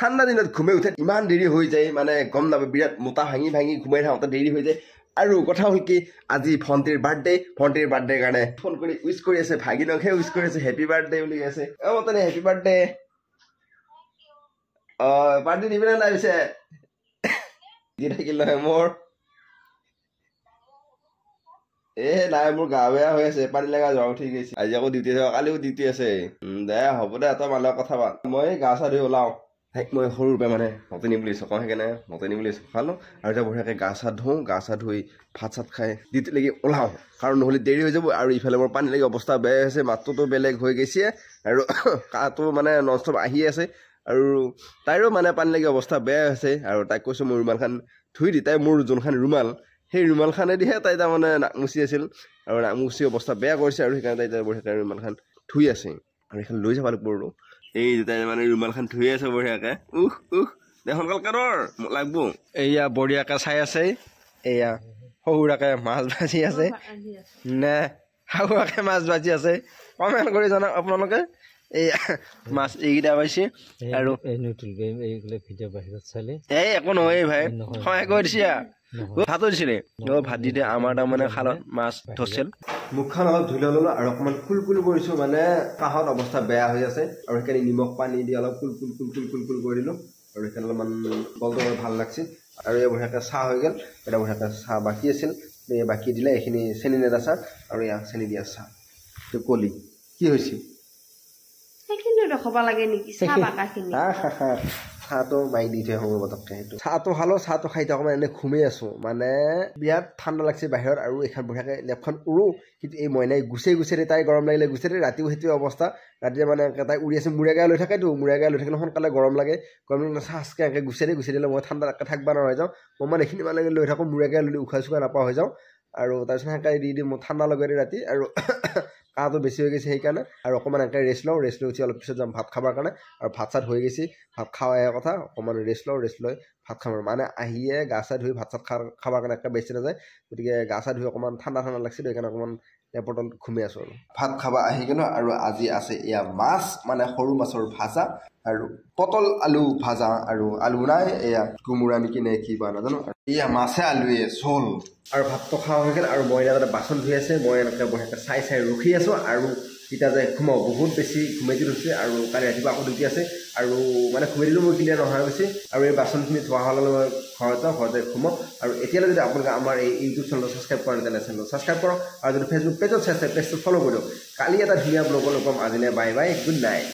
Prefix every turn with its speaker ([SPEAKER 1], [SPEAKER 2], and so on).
[SPEAKER 1] ঠাণ্ডা দিনত ঘুমে উঠে ইমান দেৰি হৈ যায় মানে গম নাপায় বিৰাট মোটা ভাঙি ভাঙি ঘুমাই থাকোঁতে দেৰি হৈ যায় আৰু কথা হ'ল কি আজি ভণ্টিৰ বাৰ্থডে ভণ্টিৰ বাৰ্থডে কাৰণে ফোন কৰি উইচ কৰি আছে ভাগিনকহে উইচ কৰি আছে হেপী বাৰ্থডে বুলি কৈ আছে অ মতে হেপী বাৰ্থডে অ বাৰ্থডে দিবলৈ নাই পিছে দি থাকিল নহয় মোৰ এহ নাই মোৰ গা বেয়া হৈ আছে পানী লগা যাওঁ ঠিক আছে আজি আকৌ ডিউটি আছে কালিও ডিউটি আছে দে হ'ব দে তই মানুহৰ কথা পাত মই গা চা ধুই ওলাওঁ মই সৰু ৰূপে মানে নতুনি বুলি চকাওঁ সেইকাৰণে নতুনি বুলি চকালোঁ আৰু এতিয়া বঢ়িয়াকৈ গা চা ধুওঁ গা চা ধুই ভাত চাত খাই ডিউটি লাগি ওলাওঁ কাৰণ নহ'লে দেৰি হৈ যাব আৰু ইফালে মোৰ পানী লাগি অৱস্থা বেয়া আছে মাতটোতো বেলেগ হৈ গৈছে আৰু কাহটো মানে নন ষ্টপ আহি আছে আৰু তাইৰো মানে পানী লাগি অৱস্থা বেয়া আছে আৰু তাইক কৈছোঁ মোৰ ৰুমালখন ধুই দি তাই মোৰ যোনখন ৰুমাল সেই ৰুমালখনেদিহে তাই তাৰমানে নাক মুচি আছিল আৰু নাক মুচি অৱস্থা বেয়া কৰিছে আৰু সেইকাৰণে তাই বঢ়িয়াকৈ ৰুমালখন ধুই আছে আৰু সেইখন লৈ যাব লাগিব বোলো এই তাই মানে ৰুমালখন ধুই আছে বঢ়িয়াকৈ উহ উহ দে সোনকালকে ৰ লাগব এয়া বঢ়িয়াকৈ চাই আছে এয়া সৰুৰাকে মাছ ভাজি আছে নে শাহুৰাকে মাছ ভাজি আছে কমেণ্ট কৰি জনাওক আপোনালোকে মাছ এইকেইটা পাইছে আৰু এই একো নহয় ভাই সহায় কৰি দিছে ভাত হৈছিলে ভাত দিতে আমাৰ তাৰমানে খালত মাছ ধৰিছিল মুখখন অলপ ধুই ললো আৰু অকমান কুলকুল কৰিছো মানে কাহত অৱস্থা বেয়া হৈ আছে আৰু সেইকাৰণে নিমখ পানী দি অলপ কুলকুল কুলকুল কুলকুল কৰি দিলো আৰু সেইকাৰণে অলপমান বলদৰে ভাল লাগিছিল আৰু এই বঢ়িয়াকে চাহ হৈ গল এটা বঢ়িয়াকে চাহ বাকী আছিল এই বাকী দিলে এইখিনি চেনি নেদা চাহ আৰু এয়া চেনি দিয়া চাহ কলি কি হৈছিল সেইখিনিও লাগে নেকি চাহটো মাৰি দি থৈ আহোঁ পটককে সেইটো চাহটো খালো চাহটো খাই থাকো মানে এনেই ঘূমি আছোঁ মানে বিৰাট ঠাণ্ডা লাগিছে বাহিৰত আৰু এইখন বঢ়িয়াকৈ লেপখন উৰো কিন্তু এই মইনাই গুচে গুচে দেই তাই গৰম লাগিলে গুচে দে ৰাতিও সেইটোৱে অৱস্থা ৰাতি মানে তাই উৰি আছে মূৰে গাই লৈ থাকেতো মূৰে গাই লৈ থাকিলে সোনকালে গৰম লাগে গৰম লাগিলে চাহকৈ এনেকৈ গুচে দে গুচি দিলে মই ঠাণ্ডা ঠাণ্ডাকৈ থাকবা নহয় যাওঁ মই মানে এইখিনি মানে লৈ থাকোঁ মূৰে গাই লৈ উখা চুখা নাপাওঁ হৈ যাওঁ আৰু তাৰপিছত সেনেকৈ দি দিওঁ মই ঠাণ্ডা লগাই দিওঁ ৰাতি আৰু কাহটো বেছি হৈ গৈছে সেইকাৰণে আৰু অকণমান এনেকৈ ৰেষ্ট লওঁ ৰেষ্ট লৈ উঠি অলপ পিছত যাম ভাত খাবৰ কাৰণে আৰু ভাত চাত হৈ গৈছে ভাত খাওঁ এয়া কথা অকণমান ৰেষ্ট লওঁ ৰেষ্ট লৈ ভাত খাম মানে আহিয়ে গা চা ধুই ভাত চাত খা খাবৰ কাৰণে একে বেছি নাযায় গতিকে গা চা ধুই অকণমান ঠাণ্ডা ঠাণ্ডা লাগিছিল সেইকাৰণে অকণমান এপৰ্টত ঘূমি আছো আৰু ভাত খাবা আহি কিনো আৰু আজি আছে এয়া মাছ মানে সৰু মাছৰ ভাজা আৰু পটল আলু ভাজা আৰু আলু নাই এয়া কোমোৰা নেকি নে কি বা নাজানো এয়া মাছে আলুৱে চল আৰু ভাতটো খাওয়া হৈ গ'ল আৰু মই এতিয়া বাচন ধুই আছে মই এনেকৈ মই সেনেকৈ চাই চাই ৰখি আছোঁ আৰু এতিয়া যে সোমাওঁ বহুত বেছি ঘুমাই ধৰিছে আৰু কালি ৰাতিপুৱা আকৌ ডিউটি আছে আৰু মানে ঘুমাই দিলেও মোৰ ক্লিয়াৰ নহয় গৈছে আৰু এই বাচনখিনি ধোৱা হ'লে মই ঘৰতে ঘৰতে সোমাওঁ আৰু এতিয়ালৈ যদি আপোনালোকে আমাৰ এই ইউটিউব চেনেলটো ছাবস্ক্ৰাইব কৰা তেনে চেনেলটো ছাবস্ক্ৰাইব কৰক আৰু যদি ফেচবুক পেজত চাইছে পেজটো ফ'ল' কৰি দিয়ক কালি এটা ধুনীয়া ব্লগ ল'ব আজিলৈ বাই বাই গুড নাইট